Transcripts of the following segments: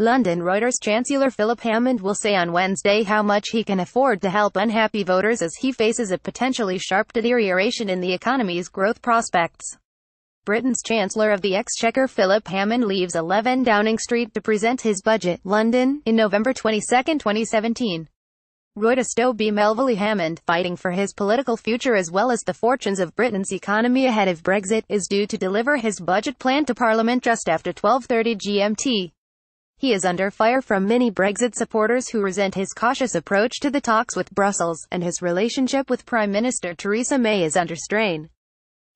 London Reuters Chancellor Philip Hammond will say on Wednesday how much he can afford to help unhappy voters as he faces a potentially sharp deterioration in the economy's growth prospects. Britain's Chancellor of the Exchequer Philip Hammond leaves 11 Downing Street to present his budget, London, in November 22, 2017. Reuters Stowe B. Melville Hammond, fighting for his political future as well as the fortunes of Britain's economy ahead of Brexit, is due to deliver his budget plan to Parliament just after 12.30 GMT. He is under fire from many Brexit supporters who resent his cautious approach to the talks with Brussels, and his relationship with Prime Minister Theresa May is under strain.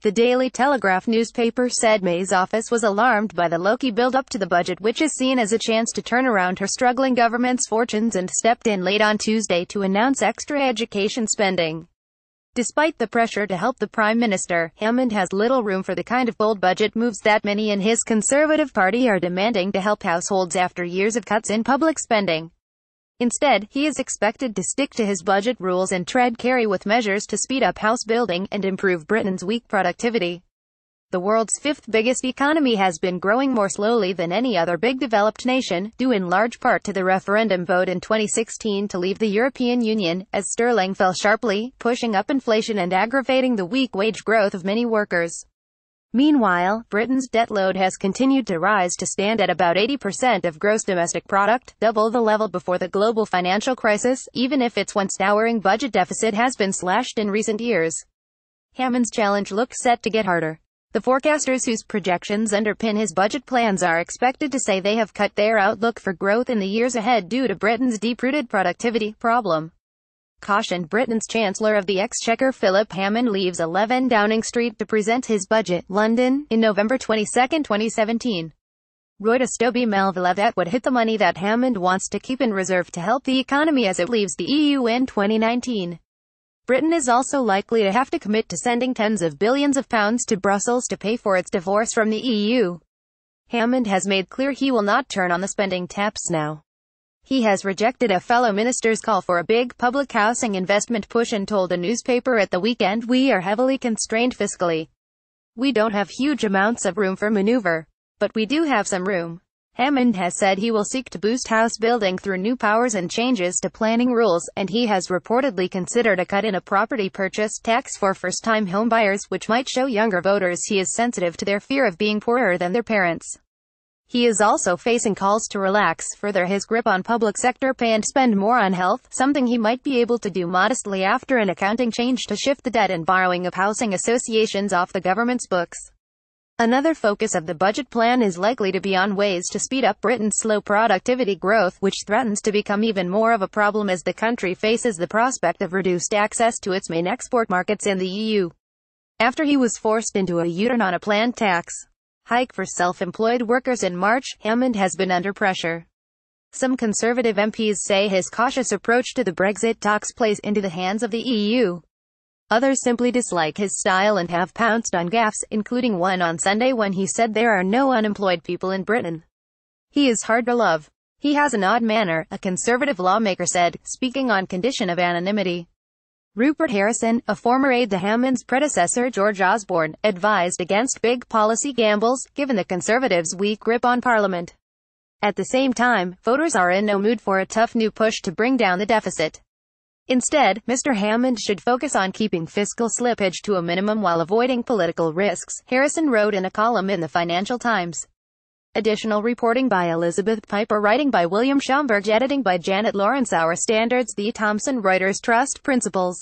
The Daily Telegraph newspaper said May's office was alarmed by the Loki build-up to the budget which is seen as a chance to turn around her struggling government's fortunes and stepped in late on Tuesday to announce extra education spending. Despite the pressure to help the Prime Minister, Hammond has little room for the kind of bold budget moves that many in his Conservative Party are demanding to help households after years of cuts in public spending. Instead, he is expected to stick to his budget rules and tread carry with measures to speed up house building and improve Britain's weak productivity. The world's fifth biggest economy has been growing more slowly than any other big developed nation, due in large part to the referendum vote in 2016 to leave the European Union, as sterling fell sharply, pushing up inflation and aggravating the weak wage growth of many workers. Meanwhile, Britain's debt load has continued to rise to stand at about 80% of gross domestic product, double the level before the global financial crisis, even if its once towering budget deficit has been slashed in recent years. Hammond's challenge looks set to get harder. The forecasters whose projections underpin his budget plans are expected to say they have cut their outlook for growth in the years ahead due to Britain's deep-rooted productivity problem. Cautioned Britain's Chancellor of the Exchequer Philip Hammond leaves 11 Downing Street to present his budget, London, in November 22, 2017. Reuters Stoby Melville would hit the money that Hammond wants to keep in reserve to help the economy as it leaves the EU in 2019. Britain is also likely to have to commit to sending tens of billions of pounds to Brussels to pay for its divorce from the EU. Hammond has made clear he will not turn on the spending taps now. He has rejected a fellow minister's call for a big public housing investment push and told a newspaper at the weekend we are heavily constrained fiscally. We don't have huge amounts of room for maneuver. But we do have some room. Hammond has said he will seek to boost house building through new powers and changes to planning rules, and he has reportedly considered a cut in a property purchase tax for first-time homebuyers, which might show younger voters he is sensitive to their fear of being poorer than their parents. He is also facing calls to relax further his grip on public sector pay and spend more on health, something he might be able to do modestly after an accounting change to shift the debt and borrowing of housing associations off the government's books. Another focus of the budget plan is likely to be on ways to speed up Britain's slow productivity growth, which threatens to become even more of a problem as the country faces the prospect of reduced access to its main export markets in the EU. After he was forced into a U-turn on a planned tax hike for self-employed workers in March, Hammond has been under pressure. Some Conservative MPs say his cautious approach to the Brexit talks plays into the hands of the EU. Others simply dislike his style and have pounced on gaffes, including one on Sunday when he said there are no unemployed people in Britain. He is hard to love. He has an odd manner, a conservative lawmaker said, speaking on condition of anonymity. Rupert Harrison, a former aide to Hammond's predecessor George Osborne, advised against big policy gambles, given the Conservatives' weak grip on Parliament. At the same time, voters are in no mood for a tough new push to bring down the deficit. Instead, Mr. Hammond should focus on keeping fiscal slippage to a minimum while avoiding political risks, Harrison wrote in a column in the Financial Times. Additional reporting by Elizabeth Piper, writing by William Schomburg, editing by Janet Lawrence. Our standards, the Thomson Reuters Trust Principles.